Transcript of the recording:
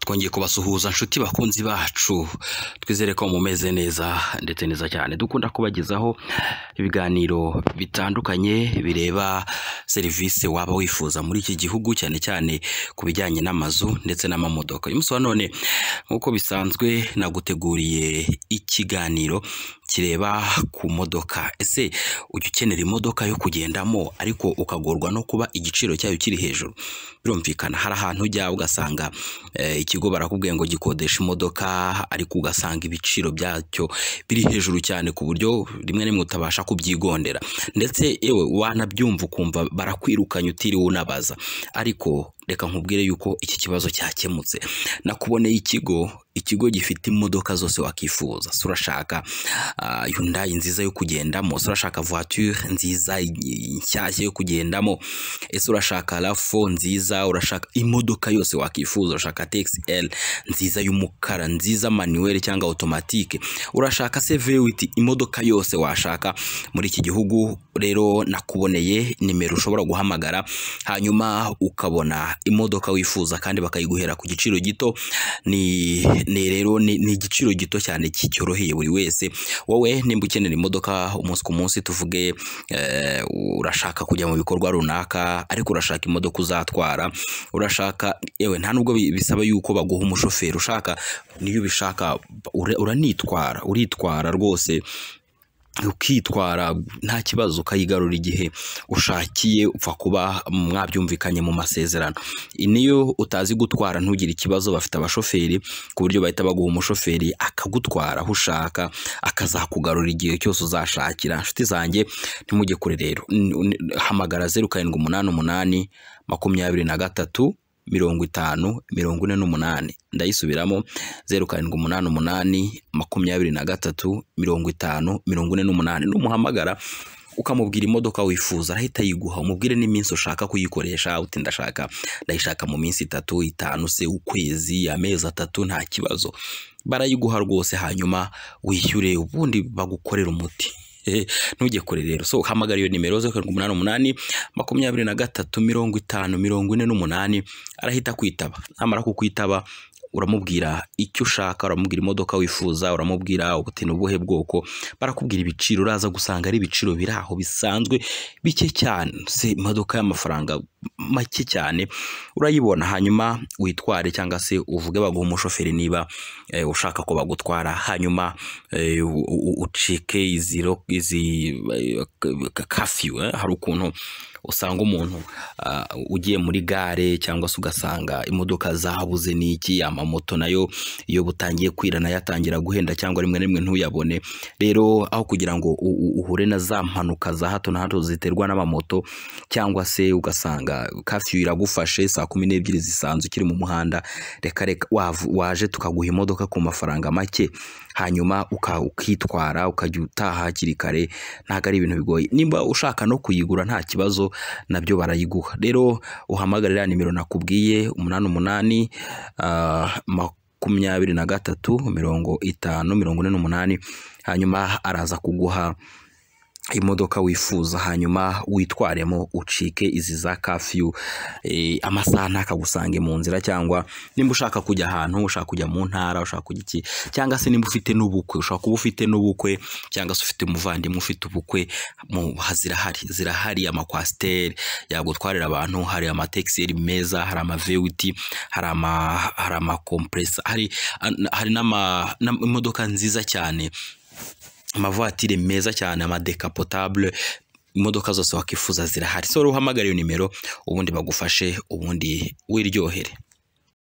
twongeye kubasuhuza nshuti bakunzi bacu twizere ko mumeze neza ndetse neza cyane dukunda kubagezaho ibiganiro bitandukanye bireba serivisi waba wifuza muri iki gihugu cyane cyane ku bijyanye n'amazu ndetse n'amamodoka uyu munsi wa none nk'uko bisanzwe naguteguriye ikiganiro kireba ku modoka ese ujya ukenera imodoka yo kugendamo ariko ukagorwa no kuba igiciro cyayo kiri hejuru birumvikana hari ahantu ujya ugasanga eh, kigo barakubwiye ngo gikodesha imodoka ariko ugasanga ibiciro byacyo biri hejuru cyane ku buryo rimwe rimwe utabasha kubyigondera ndetse yewe wanabyumva ukumva barakwirukanye utiriwe unabaza ariko reka nkubwire yuko iki kibazo cyakemutse nakuboneye ikigo ikigo gifite imodoka zose wakifuza si urashaka ah, yundayi nziza yo kugendamo si urashaka voiture nziza nshyashya yo kugendamo ese urashaka rafo nziza urashaka imodoka yose wakifuza urashaka tegisi eri nziza y'umukara nziza manuweli cyangwa otomatike urashaka se imodoka yose washaka muri iki gihugu rero nakuboneye nimero ushobora guhamagara hanyuma ukabona imodoka wifuza kandi bakayiguhera ku giciro gito ni rero ni igiciro gito cyane cyoroheye buri wese wowe nimba ukenera imodoka umunsi ku munsi tuvuge eh, urashaka kujya mu bikorwa runaka ariko urashaka imodoka uzatwara urashaka yewe nta nubwo bisaba yuko baguha umushoferi ushaka niyo ubishaka uranitwara uritwara rwose ukitwara nta kibazo ukayigarura igihe ushakiye upfa kuba mwabyumvikanye mu masezerano niyo utazi gutwara ntugire ikibazo bafite abashoferi ku buryo bahita baguha umushoferi akagutwara aho ushaka akazakugarura igihe cyose uzashakira inshuti zanjye ntimujye kure rero hamagara zeru karindwi umunani umunani makumyabiri na gatatu mirongo itanu mirongo ine n'umunani ndayisubiramo zeru karindwi umunani umunani makumyabiri na gatatu mirongo itanu mirongo ine n'umunani n'umuhamagara ukamubwira imodoka wifuza arahita yiguha umubwire n'iminsi ushaka kuyikoresha uti ndashaka ndayishaka mu minsi itatu itanu se ukwezi amezi atatu nta kibazo barayiguha rwose hanyuma wishyure ubundi bagukorera umuti ntujye kure rero so uhamagara iyo nimero zeru karindwi umunani umunani makumyabiri na gatatu mirongo itanu mirongo ine n'umunani arahita kwitaba namara kukwitaba uramubwira icyo ushaka uramubwira imodoka wifuza uramubwira ubuti ni ubuhe bwoko barakubwira ibiciro uraza gusanga ari ibiciro biri aho bisanzwe bike cyane se imodoka y'amafaranga make cyane urayibona hanyuma witware cyangwa se uvuge baguha umushoferi niba eh, ushaka ko bagutwara hanyuma eh, ucike izi eh, kafiyu hari ukuntu usanga umuntu ah, ugiye muri gare cyangwa se ugasanga imodoka zahabuze n'iki amamoto nayo iyo butangiye kwira nayo atangira guhenda cyangwa rimwe na rimwe ntuyabone rero aho kugira ngo uhure na za mpanuka za hato na hato ziterwa n'amamoto cyangwa se ugasanga kafiyu iragufashe saa kumi n'ebyiri zisanzwe ukiri mu muhanda reka reka waje tukaguha imodoka ku mafaranga make hanyuma ukitwara ukajya utaha hakiri kare ntabwo ari ibintu bigoye nimba ushaka no kuyigura nta kibazo nabyo barayiguha rero uhamagare iriya nimero nakubwiye umunani umunani ah, makumyabiri na gatatu mirongo itanu mirongo ine n'umunani hanyuma araza kuguha imodoka wifuza hanyuma witwaremo ucike izi za kafiyu eh, amasaha ntakagusange mu nzira cyangwa nimba ushaka kujya ahantu ushaka kujya mu ntara ushaka kujya iki cyangwa se nimba ufite n'ubukwe ushaka kuba ufite n'ubukwe cyangwa se ufite umuvandimwe ufite ubukwe mu zirahari zirahari amakwasiteri yagutwarira abantu hari amatekiseri meza hari amavewiti hari amakompresa hari n'imodoka nziza cyane amavatiri meza cyane amadekapotable, imodoka zose wakifuza zirahari so rero uhamagare iyo nimero ubundi bagufashe ubundi wiryohere